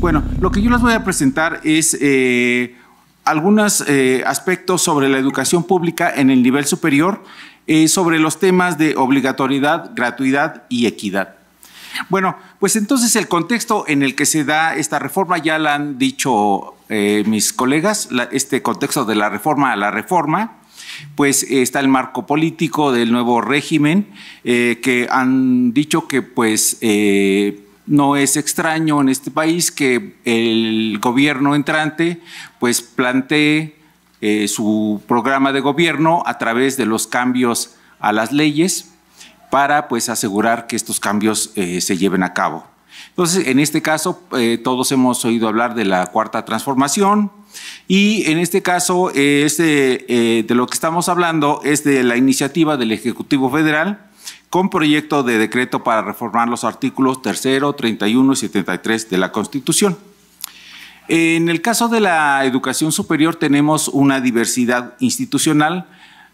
Bueno, lo que yo les voy a presentar es eh, algunos eh, aspectos sobre la educación pública en el nivel superior, eh, sobre los temas de obligatoriedad, gratuidad y equidad. Bueno, pues entonces el contexto en el que se da esta reforma, ya la han dicho mis colegas, este contexto de la reforma a la reforma, pues está el marco político del nuevo régimen, que han dicho que pues no es extraño en este país que el gobierno entrante pues plantee eh, su programa de gobierno a través de los cambios a las leyes para pues asegurar que estos cambios eh, se lleven a cabo. Entonces, en este caso, eh, todos hemos oído hablar de la cuarta transformación y en este caso de lo que estamos hablando es de la iniciativa del Ejecutivo Federal con proyecto de decreto para reformar los artículos 3, 31 y 73 de la Constitución. En el caso de la educación superior tenemos una diversidad institucional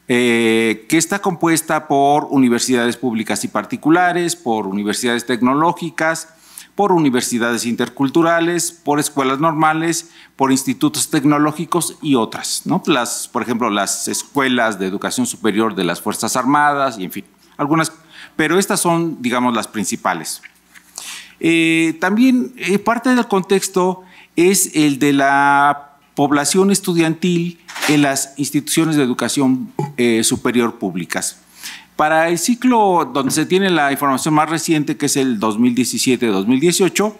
eh, que está compuesta por universidades públicas y particulares, por universidades tecnológicas, por universidades interculturales, por escuelas normales, por institutos tecnológicos y otras, ¿no? Las, por ejemplo, las escuelas de educación superior de las Fuerzas Armadas y en fin, algunas pero estas son, digamos, las principales. Eh, también eh, parte del contexto es el de la población estudiantil en las instituciones de educación eh, superior públicas. Para el ciclo donde se tiene la información más reciente, que es el 2017-2018,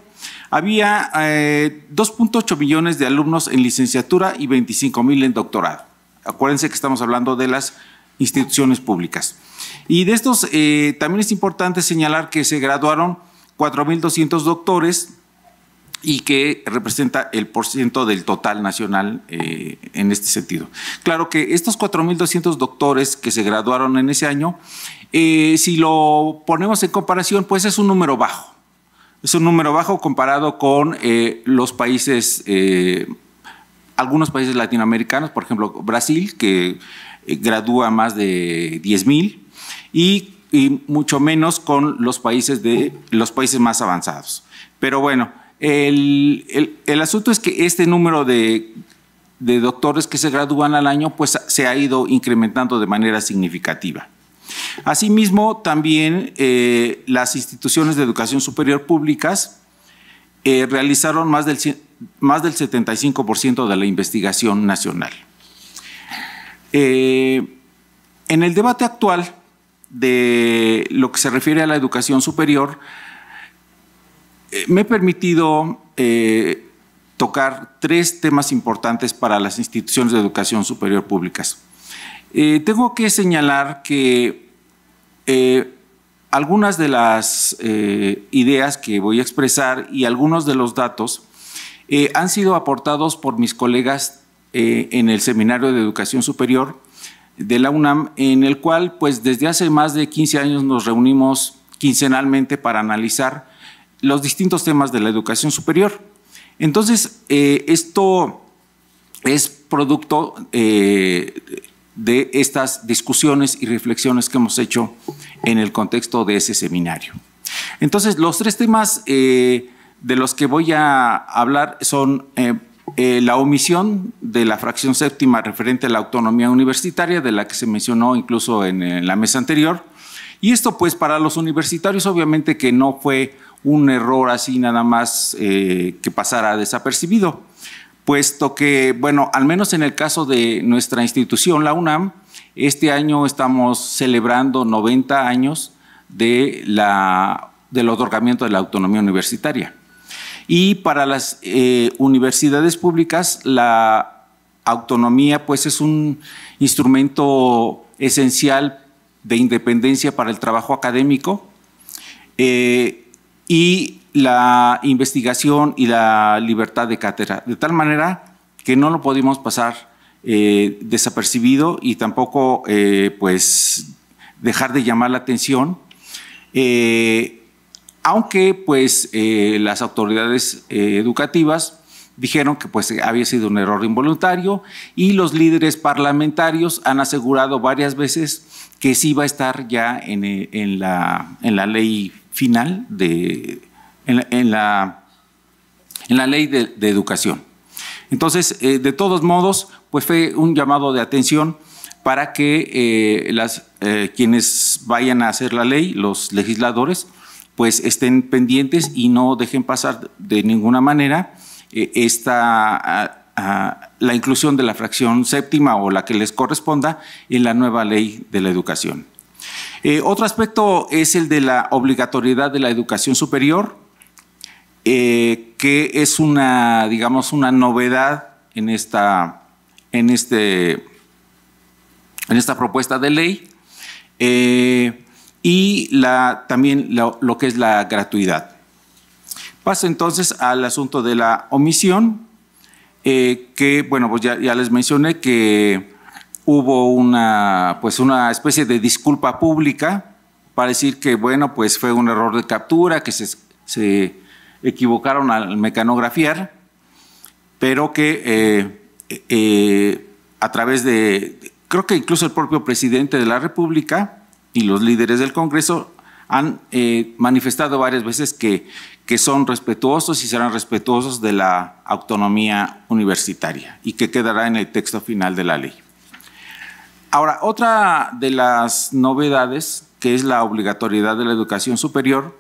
había 2.8 millones de alumnos en licenciatura y 25 mil en doctorado. Acuérdense que estamos hablando de las instituciones públicas. Y de estos eh, también es importante señalar que se graduaron 4.200 doctores y que representa el por del total nacional eh, en este sentido. Claro que estos 4.200 doctores que se graduaron en ese año, eh, si lo ponemos en comparación, pues es un número bajo. Es un número bajo comparado con los países, algunos países latinoamericanos, por ejemplo Brasil, que gradúa más de 10.000 y, mucho menos con los países, de, los países más avanzados. Pero bueno, el, asunto es que este número de, doctores que se gradúan al año pues, se ha ido incrementando de manera significativa. Asimismo, también eh, las instituciones de educación superior públicas eh, realizaron más del, 75% de la investigación nacional. Eh, en el debate actual de lo que se refiere a la educación superior, eh, me he permitido eh, tocar tres temas importantes para las instituciones de educación superior públicas. Eh, tengo que señalar que algunas de las ideas que voy a expresar y algunos de los datos han sido aportados por mis colegas en el Seminario de Educación Superior de la UNAM, en el cual pues desde hace más de 15 años nos reunimos quincenalmente para analizar los distintos temas de la educación superior. Entonces, eh, esto es producto eh, de estas discusiones y reflexiones que hemos hecho en el contexto de ese seminario. Entonces, los tres temas eh, de los que voy a hablar son eh, la omisión de la fracción séptima referente a la autonomía universitaria, de la que se mencionó incluso en, la mesa anterior. Y esto pues para los universitarios obviamente que no fue un error así nada más eh, que pasara desapercibido, puesto que, bueno, al menos en el caso de nuestra institución, la UNAM, este año estamos celebrando 90 años de la, del otorgamiento de la autonomía universitaria. Y para las eh, universidades públicas, la autonomía pues, es un instrumento esencial de independencia para el trabajo académico. Eh, y la investigación y la libertad de cátedra, de tal manera que no lo podemos pasar eh, desapercibido y tampoco pues dejar de llamar la atención aunque pues eh, las autoridades eh, educativas dijeron que pues había sido un error involuntario y los líderes parlamentarios han asegurado varias veces que sí va a estar ya en, eh, en, la, ley final de en la, en la, ley de, educación. Entonces, de todos modos, pues fue un llamado de atención para que las, quienes vayan a hacer la ley, los legisladores, pues estén pendientes y no dejen pasar de ninguna manera eh, la inclusión de la fracción séptima o la que les corresponda en la nueva ley de la educación. Eh, otro aspecto es el de la obligatoriedad de la educación superior, eh, que es una, digamos, una novedad en esta, en este, en esta propuesta de ley y también lo, que es la gratuidad. Paso entonces al asunto de la omisión, eh, que, bueno, pues ya, les mencioné que hubo una, pues una especie de disculpa pública para decir que, bueno, pues fue un error de captura, que se, equivocaron al mecanografiar, pero que eh, eh, a través de, creo que incluso el propio presidente de la República y los líderes del Congreso han eh, manifestado varias veces que, son respetuosos y serán respetuosos de la autonomía universitaria y que quedará en el texto final de la ley. Ahora, otra de las novedades, que es la obligatoriedad de la educación superior,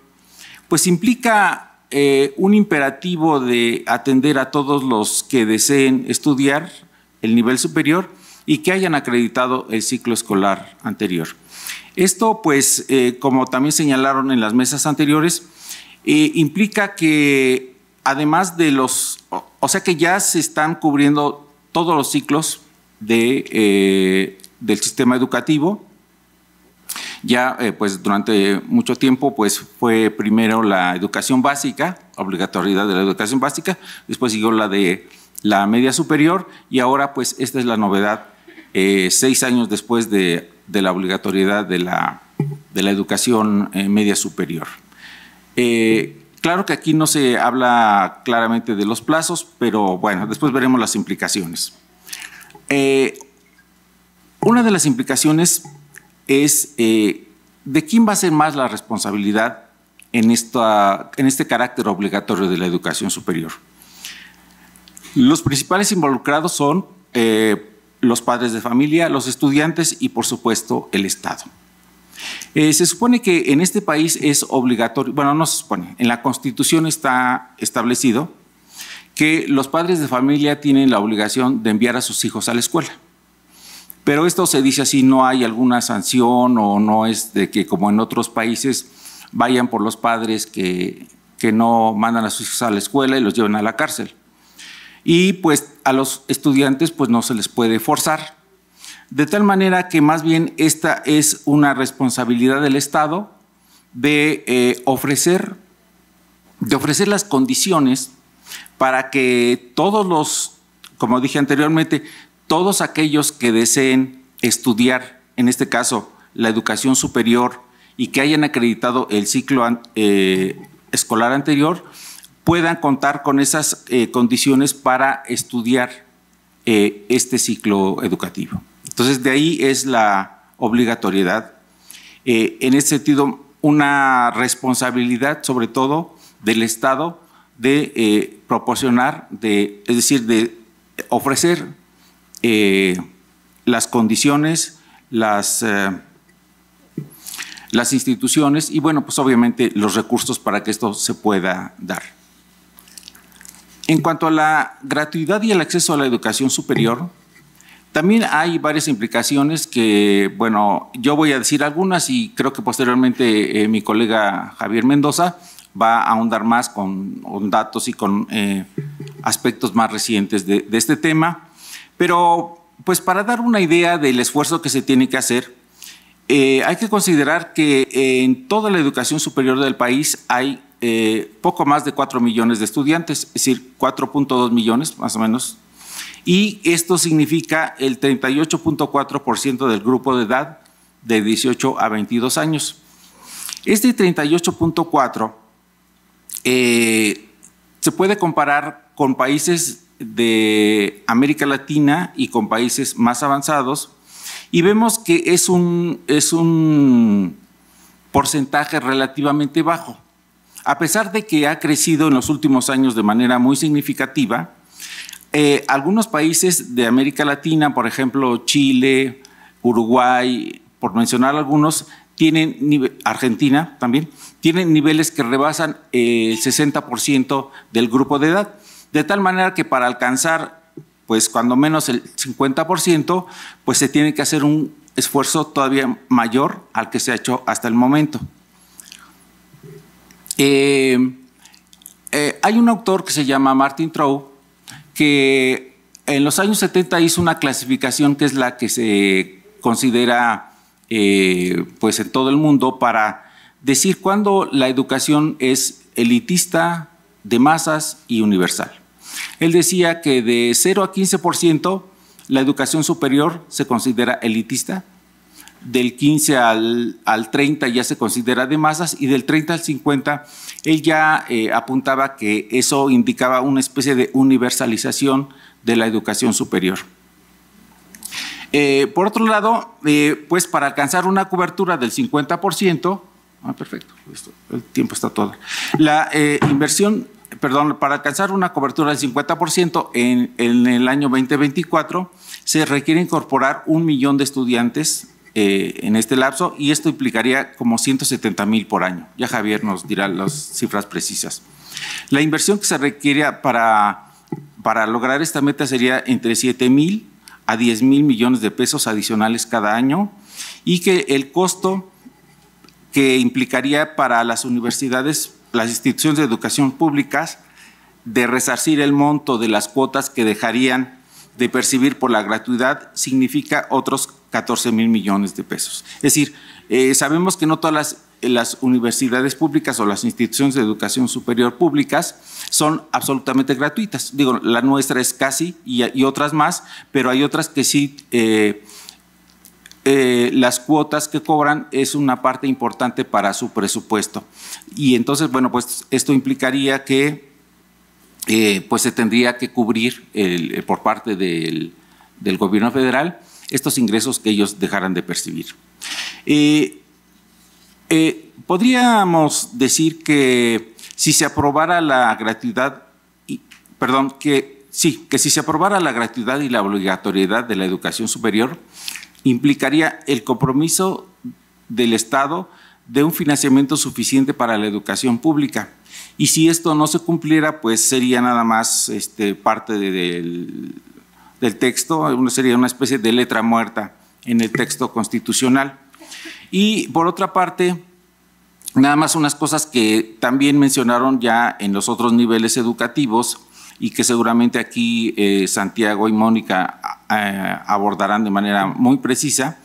pues implica eh, un imperativo de atender a todos los que deseen estudiar el nivel superior y que hayan acreditado el ciclo escolar anterior. Esto, pues, eh, como también señalaron en las mesas anteriores, eh, implica que además de los, o, sea que ya se están cubriendo todos los ciclos de, eh, del sistema educativo. Ya, pues, durante mucho tiempo, pues, fue primero la educación básica, obligatoriedad de la educación básica, después siguió la de la media superior y ahora, pues, esta es la novedad, seis años después de de la obligatoriedad de la, de la educación eh, media superior. Eh, claro que aquí no se habla claramente de los plazos, pero bueno, después veremos las implicaciones. Eh, una de las implicaciones es de quién va a ser más la responsabilidad en, esta, en este carácter obligatorio de la educación superior. Los principales involucrados son los padres de familia, los estudiantes y por supuesto el Estado. Eh, se supone que en este país es obligatorio, bueno, no se supone, en la Constitución está establecido que los padres de familia tienen la obligación de enviar a sus hijos a la escuela. Pero esto se dice así, no hay alguna sanción o no es de que como en otros países vayan por los padres que, que no mandan a sus hijos a la escuela y los lleven a la cárcel y pues a los estudiantes pues no se les puede forzar. De tal manera que más bien esta es una responsabilidad del Estado de eh, ofrecer de ofrecer las condiciones para que todos los, como dije anteriormente, todos aquellos que deseen estudiar, en este caso, la educación superior y que hayan acreditado el ciclo eh, escolar anterior, puedan contar con esas eh, condiciones para estudiar eh, este ciclo educativo. Entonces, de ahí es la obligatoriedad. Eh, en ese sentido, una responsabilidad, sobre todo, del Estado de proporcionar, de, es decir, de ofrecer las condiciones, las instituciones y bueno, pues obviamente los recursos para que esto se pueda dar. En cuanto a la gratuidad y el acceso a la educación superior, también hay varias implicaciones que, bueno, yo voy a decir algunas y creo que posteriormente eh, mi colega Javier Mendoza va a ahondar más con, datos y con eh, aspectos más recientes de, este tema. Pero, pues para dar una idea del esfuerzo que se tiene que hacer, eh, hay que considerar que en toda la educación superior del país hay eh, poco más de 4 millones de estudiantes, es decir, 4.2 millones más o menos. Y esto significa el 38.4% del grupo de edad de 18 a 22 años. Este 38.4 eh, se puede comparar con países de América Latina y con países más avanzados y vemos que es un, es un porcentaje relativamente bajo. A pesar de que ha crecido en los últimos años de manera muy significativa, eh, algunos países de América Latina, por ejemplo Chile, Uruguay, por mencionar algunos, tienen, Argentina también, tienen niveles que rebasan el 60% del grupo de edad. De tal manera que para alcanzar, pues cuando menos el 50%, pues se tiene que hacer un esfuerzo todavía mayor al que se ha hecho hasta el momento. Eh, eh, hay un autor que se llama Martin Trow que en los años 70 hizo una clasificación que es la que se considera eh, pues en todo el mundo para decir cuándo la educación es elitista, de masas y universal. Él decía que de 0 a 15% la educación superior se considera elitista, del 15 al, 30 ya se considera de masas y del 30 al 50 él ya eh, apuntaba que eso indicaba una especie de universalización de la educación superior. Eh, por otro lado, eh, pues para alcanzar una cobertura del 50%, ah, perfecto, el tiempo está todo, la inversión, perdón, para alcanzar una cobertura del 50% en, en el año 2024 se requiere incorporar un millón de estudiantes eh, en este lapso y esto implicaría como 170 mil por año. Ya Javier nos dirá las cifras precisas. La inversión que se requiere para, para lograr esta meta sería entre 7 mil a 10 mil millones de pesos adicionales cada año y que el costo que implicaría para las universidades, las instituciones de educación públicas, de resarcir el monto de las cuotas que dejarían de percibir por la gratuidad significa otros 14 mil millones de pesos. Es decir, eh, sabemos que no todas eh, las, universidades públicas o las instituciones de educación superior públicas son absolutamente gratuitas. Digo, la nuestra es casi y, otras más, pero hay otras que sí... Eh, las cuotas que cobran es una parte importante para su presupuesto. Y entonces, bueno, pues esto implicaría que pues se tendría que cubrir por parte del, del gobierno federal estos ingresos que ellos dejaran de percibir. Eh, eh, podríamos decir que si se aprobara la gratuidad, y, perdón, que sí, que si se aprobara la gratuidad y la obligatoriedad de la educación superior, implicaría el compromiso del Estado de un financiamiento suficiente para la educación pública. Y si esto no se cumpliera, pues sería nada más este, parte del del texto, sería una especie de letra muerta en el texto constitucional. Y por otra parte, nada más unas cosas que también mencionaron ya en los otros niveles educativos y que seguramente aquí eh, Santiago y Mónica abordarán de manera muy precisa.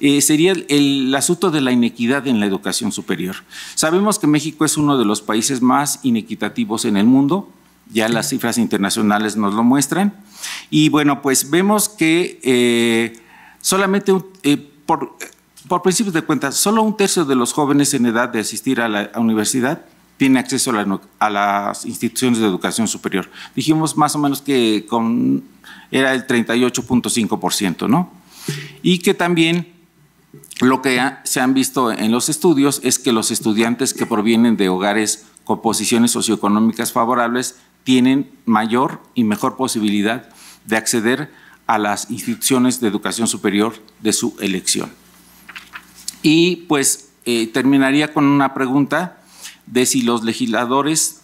Eh, sería el, asunto de la inequidad en la educación superior. Sabemos que México es uno de los países más inequitativos en el mundo ya las cifras internacionales nos lo muestran. Y bueno, pues vemos que eh, solamente eh, por, por, principios de cuentas, solo un tercio de los jóvenes en edad de asistir a la universidad tiene acceso a, las instituciones de educación superior. Dijimos más o menos que era el 38.5%, ¿no? Y que también lo que se han visto en los estudios es que los estudiantes que provienen de hogares con posiciones socioeconómicas favorables tienen mayor y mejor posibilidad de acceder a las instituciones de educación superior de su elección. Y pues eh, terminaría con una pregunta de si los legisladores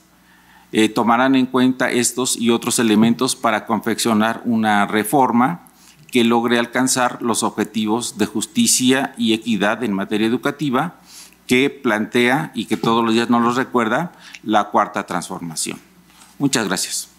eh, tomarán en cuenta estos y otros elementos para confeccionar una reforma que logre alcanzar los objetivos de justicia y equidad en materia educativa que plantea y que todos los días nos los recuerda la cuarta transformación. Muchas gracias.